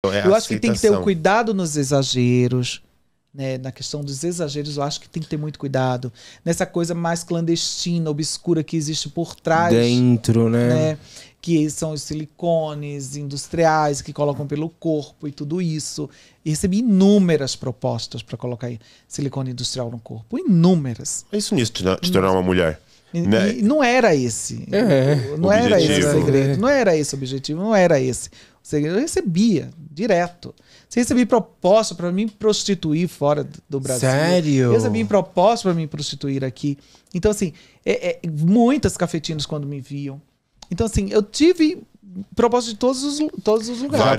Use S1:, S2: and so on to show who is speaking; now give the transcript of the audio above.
S1: Então, é eu acho que tem que ter um cuidado nos exageros. Né? Na questão dos exageros, eu acho que tem que ter muito cuidado. Nessa coisa mais clandestina, obscura que existe por trás. Dentro, né? né? Que são os silicones industriais que colocam pelo corpo e tudo isso. E recebi inúmeras propostas para colocar silicone industrial no corpo. Inúmeras. É Isso nisso, tornar
S2: uma mulher. E, né? e
S1: não era esse. É. Não objetivo. era esse o né? segredo. Não era esse o objetivo, não era esse. O segredo eu recebia direto. Você recebia proposta para me prostituir fora do Brasil. Sério? Eu recebi proposta para me prostituir aqui. Então, assim, é, é, muitas cafetinas quando me viam. Então, assim, eu tive proposta de todos os, todos os lugares. Vários.